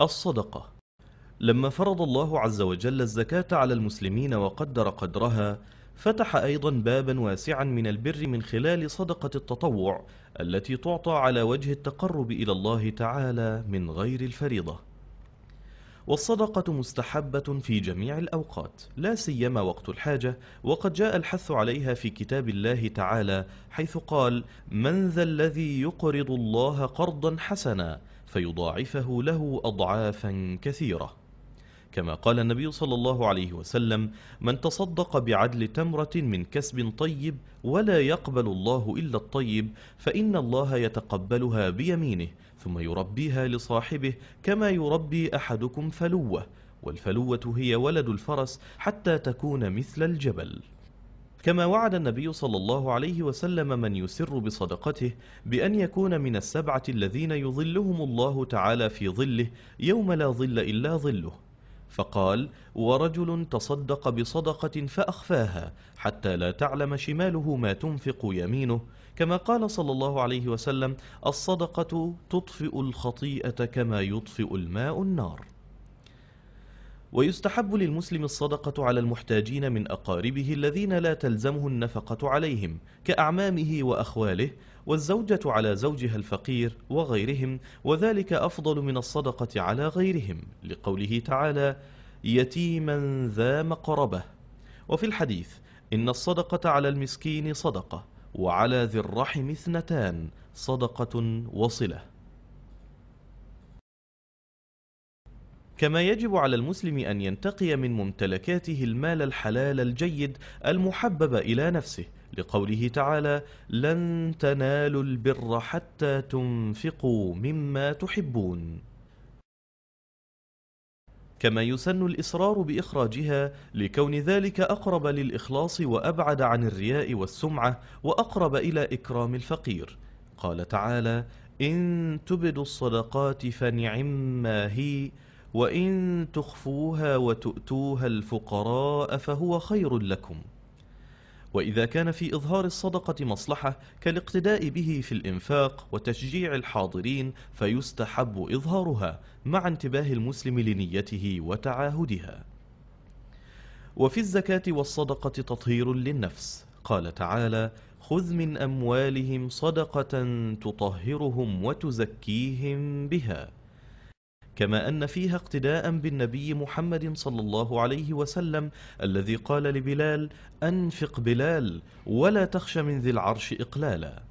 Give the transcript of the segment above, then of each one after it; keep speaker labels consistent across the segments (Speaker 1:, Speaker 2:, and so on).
Speaker 1: الصدقة لما فرض الله عز وجل الزكاة على المسلمين وقدر قدرها فتح أيضا بابا واسعا من البر من خلال صدقة التطوع التي تعطى على وجه التقرب إلى الله تعالى من غير الفريضة والصدقة مستحبة في جميع الأوقات لا سيما وقت الحاجة وقد جاء الحث عليها في كتاب الله تعالى حيث قال من ذا الذي يقرض الله قرضا حسنا فيضاعفه له أضعافا كثيرة كما قال النبي صلى الله عليه وسلم من تصدق بعدل تمرة من كسب طيب ولا يقبل الله إلا الطيب فإن الله يتقبلها بيمينه ثم يربيها لصاحبه كما يربي أحدكم فلوة والفلوة هي ولد الفرس حتى تكون مثل الجبل كما وعد النبي صلى الله عليه وسلم من يسر بصدقته بأن يكون من السبعة الذين يظلهم الله تعالى في ظله يوم لا ظل إلا ظله فقال ورجل تصدق بصدقة فأخفاها حتى لا تعلم شماله ما تنفق يمينه كما قال صلى الله عليه وسلم الصدقة تطفئ الخطيئة كما يطفئ الماء النار ويستحب للمسلم الصدقة على المحتاجين من أقاربه الذين لا تلزمه النفقة عليهم كأعمامه وأخواله والزوجة على زوجها الفقير وغيرهم وذلك أفضل من الصدقة على غيرهم لقوله تعالى يتيما ذا مقربة وفي الحديث إن الصدقة على المسكين صدقة وعلى ذي الرحم اثنتان صدقة وصله كما يجب على المسلم أن ينتقي من ممتلكاته المال الحلال الجيد المحبب إلى نفسه لقوله تعالى لن تنالوا البر حتى تنفقوا مما تحبون كما يسن الإصرار بإخراجها لكون ذلك أقرب للإخلاص وأبعد عن الرياء والسمعة وأقرب إلى إكرام الفقير قال تعالى إن تبدوا الصدقات فنعما هي وإن تخفوها وتؤتوها الفقراء فهو خير لكم وإذا كان في إظهار الصدقة مصلحة كالاقتداء به في الإنفاق وتشجيع الحاضرين فيستحب إظهارها مع انتباه المسلم لنيته وتعاهدها وفي الزكاة والصدقة تطهير للنفس قال تعالى خذ من أموالهم صدقة تطهرهم وتزكيهم بها كما أن فيها اقتداء بالنبي محمد صلى الله عليه وسلم الذي قال لبلال أنفق بلال ولا تخش من ذي العرش إقلالا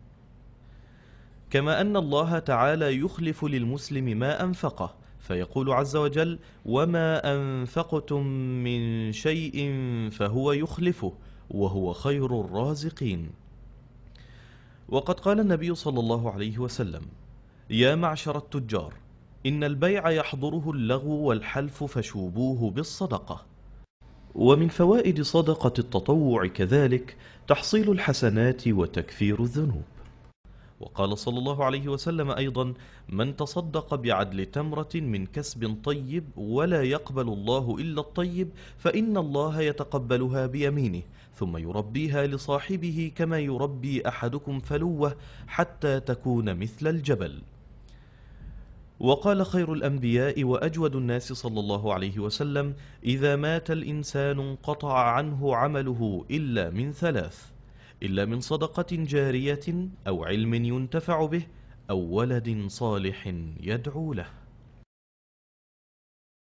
Speaker 1: كما أن الله تعالى يخلف للمسلم ما أنفقه فيقول عز وجل وما أنفقتم من شيء فهو يخلفه وهو خير الرازقين وقد قال النبي صلى الله عليه وسلم يا معشر التجار إن البيع يحضره اللغو والحلف فشوبوه بالصدقة ومن فوائد صدقة التطوع كذلك تحصيل الحسنات وتكفير الذنوب وقال صلى الله عليه وسلم أيضا من تصدق بعدل تمرة من كسب طيب ولا يقبل الله إلا الطيب فإن الله يتقبلها بيمينه ثم يربيها لصاحبه كما يربي أحدكم فلوه حتى تكون مثل الجبل وقال خير الأنبياء وأجود الناس صلى الله عليه وسلم إذا مات الإنسان انقطع عنه عمله إلا من ثلاث إلا من صدقة جارية أو علم ينتفع به أو ولد صالح يدعو له